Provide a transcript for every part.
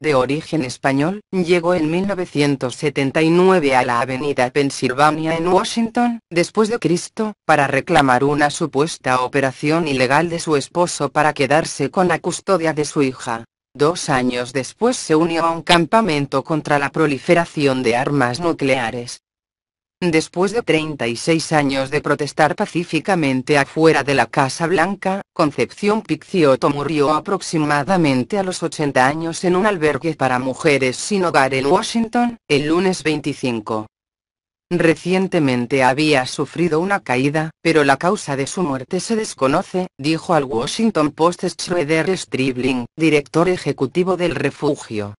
de origen español, llegó en 1979 a la Avenida Pennsylvania en Washington, después de Cristo, para reclamar una supuesta operación ilegal de su esposo para quedarse con la custodia de su hija. Dos años después se unió a un campamento contra la proliferación de armas nucleares, Después de 36 años de protestar pacíficamente afuera de la Casa Blanca, Concepción Picciotto murió aproximadamente a los 80 años en un albergue para mujeres sin hogar en Washington, el lunes 25. Recientemente había sufrido una caída, pero la causa de su muerte se desconoce, dijo al Washington Post Schroeder Stribling, director ejecutivo del refugio.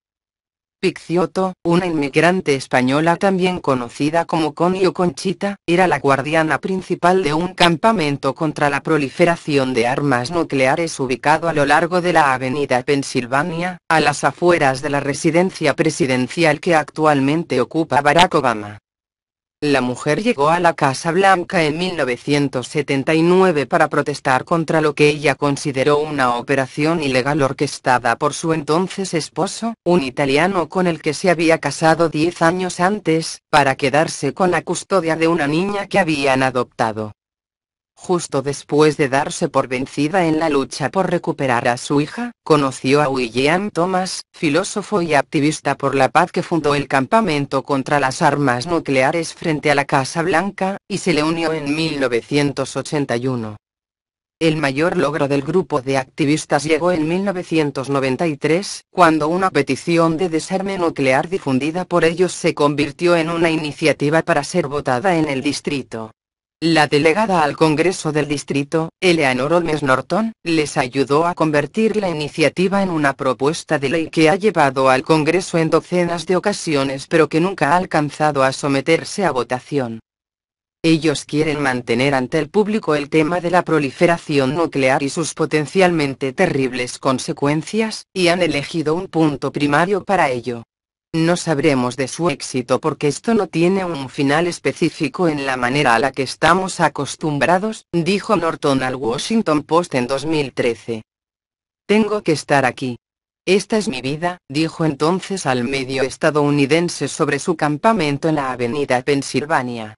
Pixioto, una inmigrante española también conocida como Conio Conchita, era la guardiana principal de un campamento contra la proliferación de armas nucleares ubicado a lo largo de la avenida Pensilvania, a las afueras de la residencia presidencial que actualmente ocupa Barack Obama. La mujer llegó a la Casa Blanca en 1979 para protestar contra lo que ella consideró una operación ilegal orquestada por su entonces esposo, un italiano con el que se había casado 10 años antes, para quedarse con la custodia de una niña que habían adoptado. Justo después de darse por vencida en la lucha por recuperar a su hija, conoció a William Thomas, filósofo y activista por la paz que fundó el campamento contra las armas nucleares frente a la Casa Blanca, y se le unió en 1981. El mayor logro del grupo de activistas llegó en 1993, cuando una petición de desarme nuclear difundida por ellos se convirtió en una iniciativa para ser votada en el distrito. La delegada al Congreso del Distrito, Eleanor Holmes Norton, les ayudó a convertir la iniciativa en una propuesta de ley que ha llevado al Congreso en docenas de ocasiones pero que nunca ha alcanzado a someterse a votación. Ellos quieren mantener ante el público el tema de la proliferación nuclear y sus potencialmente terribles consecuencias, y han elegido un punto primario para ello. No sabremos de su éxito porque esto no tiene un final específico en la manera a la que estamos acostumbrados, dijo Norton al Washington Post en 2013. Tengo que estar aquí. Esta es mi vida, dijo entonces al medio estadounidense sobre su campamento en la avenida Pensilvania.